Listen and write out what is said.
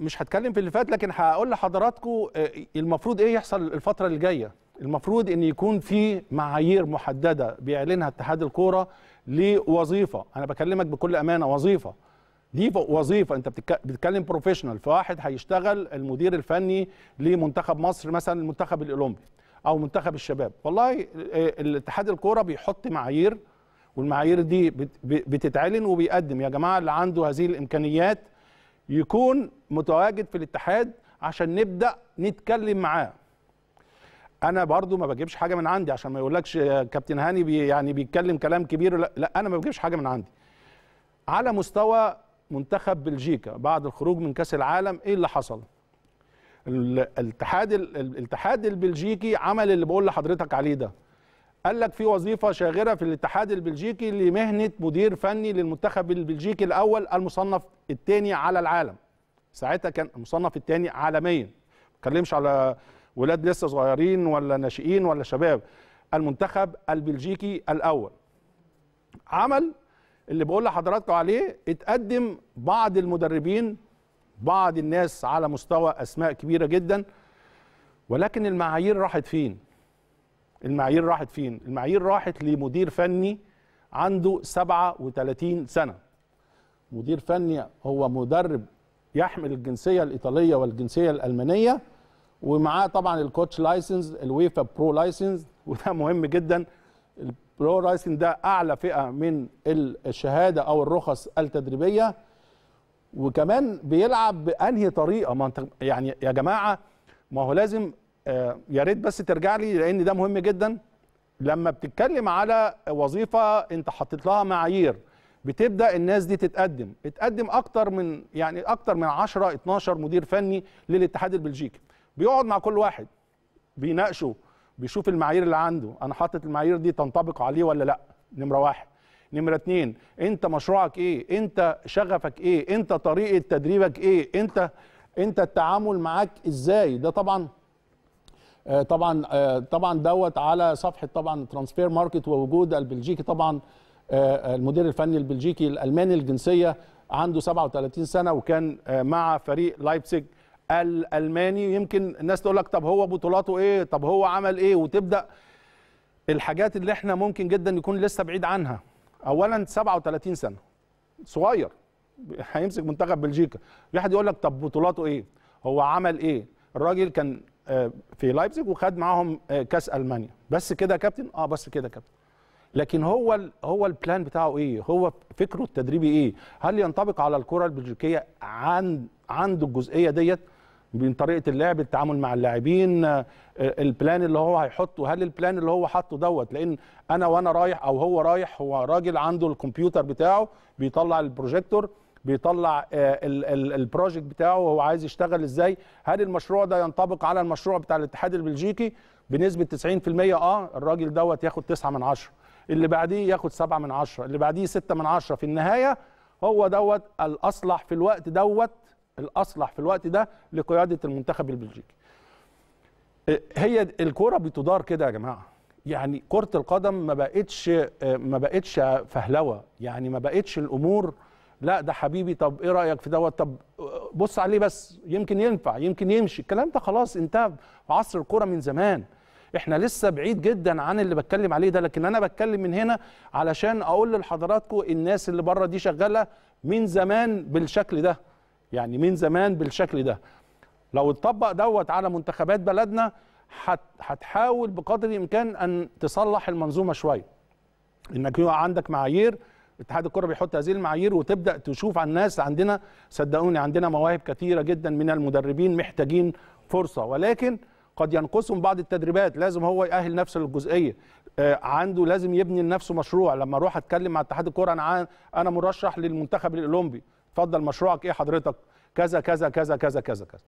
مش هتكلم في اللي فات لكن هقول لحضراتكم آه، المفروض ايه يحصل الفتره اللي جايه المفروض ان يكون في معايير محدده بيعلنها اتحاد الكوره لوظيفه انا بكلمك بكل امانه وظيفه دي وظيفه انت بتتكلم بروفيشنال فواحد هيشتغل المدير الفني لمنتخب مصر مثلا المنتخب الاولمبي او منتخب الشباب والله آه، الاتحاد الكوره بيحط معايير والمعايير دي بتتعلن وبيقدم يا جماعه اللي عنده هذه الامكانيات يكون متواجد في الاتحاد عشان نبدا نتكلم معاه انا برضو ما بجيبش حاجه من عندي عشان ما يقولكش كابتن هاني بي يعني بيتكلم كلام كبير لا, لا انا ما بجيبش حاجه من عندي على مستوى منتخب بلجيكا بعد الخروج من كاس العالم ايه اللي حصل الاتحاد الاتحاد البلجيكي عمل اللي بقول لحضرتك عليه ده قال لك في وظيفه شاغره في الاتحاد البلجيكي لمهنه مدير فني للمنتخب البلجيكي الاول المصنف الثاني على العالم ساعتها كان المصنف الثاني عالميا ما بتكلمش على ولاد لسه صغيرين ولا ناشئين ولا شباب المنتخب البلجيكي الاول عمل اللي بقول لحضراتكم عليه اتقدم بعض المدربين بعض الناس على مستوى اسماء كبيره جدا ولكن المعايير راحت فين المعايير راحت فين؟ المعايير راحت لمدير فني عنده 37 سنه مدير فني هو مدرب يحمل الجنسيه الايطاليه والجنسيه الالمانيه ومعاه طبعا الكوتش لايسنس الويفا برو لايسنس وده مهم جدا البرو لايسنس ده اعلى فئه من الشهاده او الرخص التدريبيه وكمان بيلعب بانهي طريقه ما انت يعني يا جماعه ما هو لازم آه، يا ريت بس ترجع لي لان ده مهم جدا لما بتتكلم على وظيفه انت حطيت لها معايير بتبدا الناس دي تتقدم اتقدم اكتر من يعني اكتر من 10 12 مدير فني للاتحاد البلجيكي بيقعد مع كل واحد بيناقشه بيشوف المعايير اللي عنده انا حاطط المعايير دي تنطبق عليه ولا لا نمره واحد نمرة اتنين انت مشروعك ايه انت شغفك ايه انت طريقة تدريبك ايه انت انت التعامل معاك ازاي ده طبعا آه، طبعا آه، طبعا دوت على صفحه طبعا ترانسفير ماركت ووجود البلجيكي طبعا آه، المدير الفني البلجيكي الالماني الجنسيه عنده 37 سنه وكان مع فريق لايبسج الالماني يمكن الناس تقول لك طب هو بطولاته ايه طب هو عمل ايه وتبدا الحاجات اللي احنا ممكن جدا يكون لسه بعيد عنها اولا 37 سنه صغير هيمسك منتخب بلجيكا واحد يقول لك طب بطولاته ايه هو عمل ايه الراجل كان آه، في لايبزيج وخد معاهم آه، كاس المانيا بس كده يا كابتن اه بس كده يا كابتن لكن هو الـ هو البلان بتاعه ايه هو فكره التدريبي ايه هل ينطبق على الكره البلجيكيه عن عنده الجزئيه ديت من طريقه اللعب التعامل مع اللاعبين آه، البلان اللي هو هيحطه هل البلان اللي هو حاطه دوت لان انا وانا رايح او هو رايح هو راجل عنده الكمبيوتر بتاعه بيطلع البروجيكتور بيطلع آه، البروجكت بتاعه وهو عايز يشتغل ازاي هل المشروع ده ينطبق على المشروع بتاع الاتحاد البلجيكي بنسبه 90% اه الراجل دوت ياخد 9 من 10 اللي بعديه ياخد 7 من 10 اللي بعديه 6 من 10 في النهايه هو دوت الاصلح في الوقت دوت الاصلح في الوقت ده لقياده المنتخب البلجيكي آه، هي الكوره بتدار كده يا جماعه يعني كره القدم ما بقتش آه، ما بقتش فهلوه يعني ما بقتش الامور لا ده حبيبي طب ايه رايك في دوت طب بص عليه بس يمكن ينفع يمكن يمشي الكلام ده خلاص انتهى في عصر الكوره من زمان احنا لسه بعيد جدا عن اللي بتكلم عليه ده لكن انا بتكلم من هنا علشان اقول لحضراتكم الناس اللي بره دي شغاله من زمان بالشكل ده يعني من زمان بالشكل ده لو اتطبق دوت على منتخبات بلدنا هتحاول بقدر الامكان ان تصلح المنظومه شويه انك يبقى عندك معايير اتحاد الكره بيحط هذه المعايير وتبدا تشوف على الناس عندنا صدقوني عندنا مواهب كثيره جدا من المدربين محتاجين فرصه ولكن قد ينقصهم بعض التدريبات لازم هو يأهل نفسه للجزئيه آه، عنده لازم يبني لنفسه مشروع لما اروح اتكلم مع اتحاد الكره انا انا مرشح للمنتخب الاولمبي اتفضل مشروعك ايه حضرتك كذا كذا كذا كذا كذا كذا